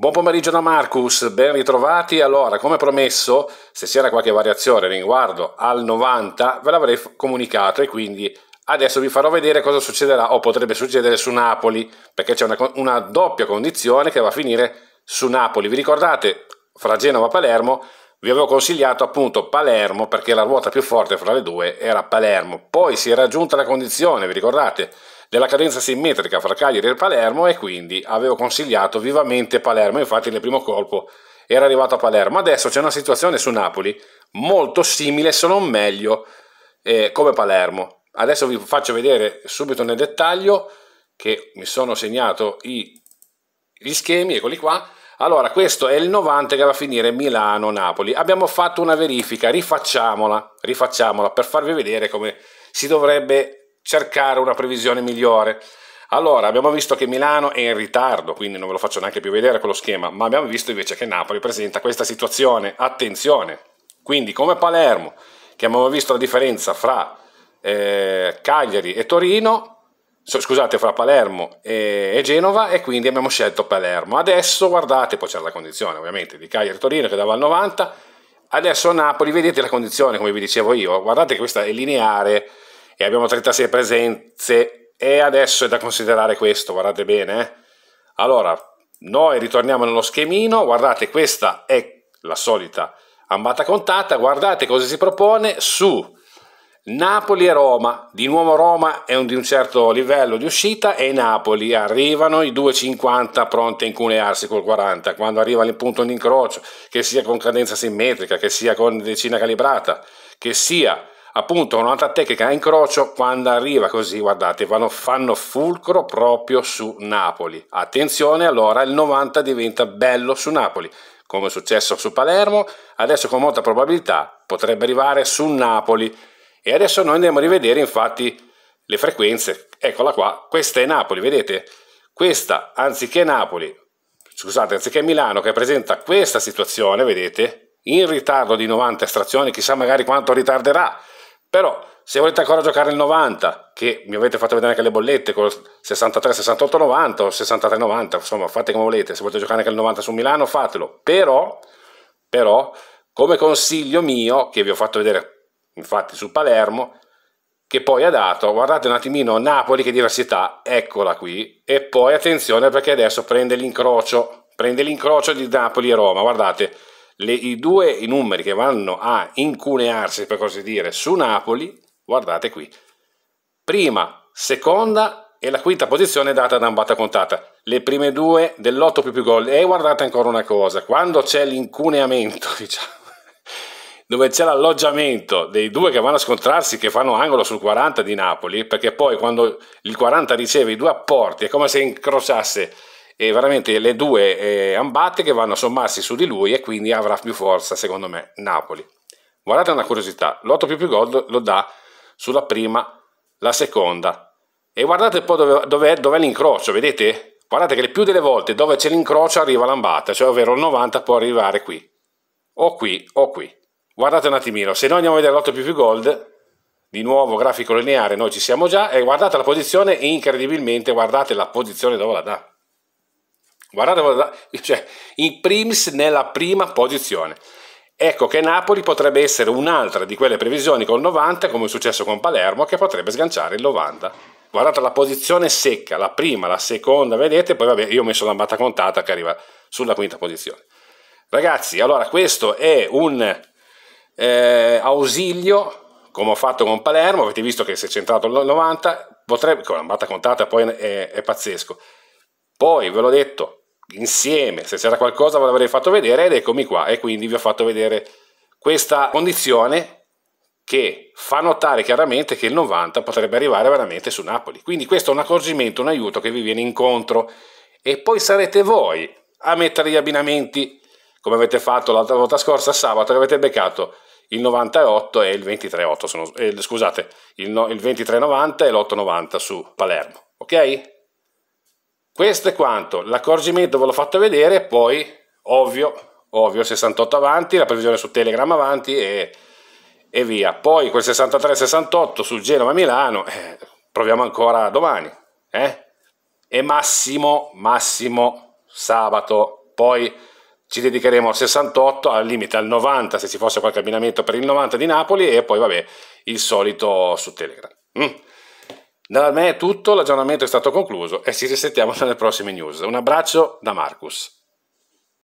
Buon pomeriggio da Marcus, ben ritrovati. Allora, come promesso, se c'era qualche variazione riguardo al 90 ve l'avrei comunicato e quindi adesso vi farò vedere cosa succederà o potrebbe succedere su Napoli, perché c'è una, una doppia condizione che va a finire su Napoli. Vi ricordate, fra Genova e Palermo vi avevo consigliato appunto Palermo perché la ruota più forte fra le due era Palermo. Poi si è raggiunta la condizione, vi ricordate? della cadenza simmetrica fra Cagliari e Palermo e quindi avevo consigliato vivamente Palermo, infatti nel primo colpo era arrivato a Palermo. Adesso c'è una situazione su Napoli molto simile, se non meglio, eh, come Palermo. Adesso vi faccio vedere subito nel dettaglio che mi sono segnato i, gli schemi, eccoli qua. Allora, questo è il 90 che va a finire Milano-Napoli. Abbiamo fatto una verifica, rifacciamola, rifacciamola per farvi vedere come si dovrebbe cercare una previsione migliore. Allora, abbiamo visto che Milano è in ritardo, quindi non ve lo faccio neanche più vedere quello schema, ma abbiamo visto invece che Napoli presenta questa situazione. Attenzione! Quindi, come Palermo, che abbiamo visto la differenza fra eh, Cagliari e Torino, scusate, fra Palermo e, Genova e quindi abbiamo scelto Palermo. Adesso guardate, poi c'era la condizione ovviamente di Cagliari e Torino che dava il 90, adesso Napoli, vedete la condizione come vi dicevo io, guardate che questa è lineare, e abbiamo 36 presenze e adesso è da considerare questo, guardate bene. Eh. Allora, noi ritorniamo nello schemino, guardate questa è la solita ambata contata, guardate cosa si propone su Napoli e Roma, di nuovo Roma è un, di un certo livello di uscita e Napoli arrivano i 2,50 pronti a incunearsi col 40, quando arriva il punto di incrocio, che sia con cadenza simmetrica, che sia con decina calibrata, che sia appunto un'altra tecnica a incrocio quando arriva così guardate vanno, fanno fulcro proprio su Napoli attenzione allora il 90 diventa bello su Napoli come è successo su Palermo adesso con molta probabilità potrebbe arrivare su Napoli e adesso noi andiamo a rivedere infatti le frequenze eccola qua questa è Napoli vedete questa anziché Napoli scusate anziché Milano che presenta questa situazione vedete in ritardo di 90 estrazioni chissà magari quanto ritarderà però se volete ancora giocare il 90, che mi avete fatto vedere anche le bollette con 63, 68, 90 o 63, 90, insomma fate come volete, se volete giocare anche il 90 su Milano fatelo, però, però come consiglio mio, che vi ho fatto vedere infatti su Palermo, che poi ha dato, guardate un attimino Napoli che diversità, eccola qui, e poi attenzione perché adesso prende l'incrocio, prende l'incrocio di Napoli e Roma, guardate, le, i due i numeri che vanno a incunearsi, per così dire, su Napoli, guardate qui, prima, seconda e la quinta posizione data da ambata contata, le prime due dell'otto più più gol. E guardate ancora una cosa, quando c'è l'incuneamento, diciamo, dove c'è l'alloggiamento dei due che vanno a scontrarsi, che fanno angolo sul 40 di Napoli, perché poi quando il 40 riceve i due apporti è come se incrociasse e veramente le due eh, ambate che vanno a sommarsi su di lui e quindi avrà più forza secondo me Napoli. Guardate una curiosità, l'8 più più gol lo dà sulla prima, la seconda e guardate un po' dove, dove, dove è l'incrocio, vedete? Guardate che le più delle volte dove c'è l'incrocio arriva l'ambata, cioè ovvero il 90 può arrivare qui, o qui o qui. Guardate un attimino, se noi andiamo a vedere l'8 più più gold, di nuovo grafico lineare, noi ci siamo già, e guardate la posizione, incredibilmente guardate la posizione dove la dà Guardate, guardate cioè, in primis nella prima posizione. Ecco che Napoli potrebbe essere un'altra di quelle previsioni col 90, come è successo con Palermo, che potrebbe sganciare il 90. Guardate la posizione secca, la prima, la seconda, vedete, poi vabbè, io ho messo l'ambata contata che arriva sulla quinta posizione. Ragazzi, allora questo è un eh, ausilio come ho fatto con Palermo, avete visto che si è centrato il 90, potrebbe, con l'ambata contata poi è, è pazzesco. Poi ve l'ho detto, insieme, se c'era qualcosa ve l'avrei fatto vedere ed eccomi qua e quindi vi ho fatto vedere questa condizione che fa notare chiaramente che il 90 potrebbe arrivare veramente su Napoli. Quindi questo è un accorgimento, un aiuto che vi viene incontro e poi sarete voi a mettere gli abbinamenti come avete fatto l'altra volta scorsa sabato che avete beccato il 98 e il 23.8, eh, scusate, il, no, il 23.90 e l'8.90 su Palermo, ok? Questo è quanto, l'accorgimento ve l'ho fatto vedere, poi ovvio, ovvio 68 avanti, la previsione su Telegram avanti e, e via. Poi quel 63-68 su Genova-Milano, eh, proviamo ancora domani. Eh? E massimo, massimo sabato, poi ci dedicheremo al 68, al limite al 90 se ci fosse qualche abbinamento per il 90 di Napoli e poi vabbè il solito su Telegram. Mm. Da me è tutto, l'aggiornamento è stato concluso e ci risentiamo nelle prossime news. Un abbraccio da Marcus.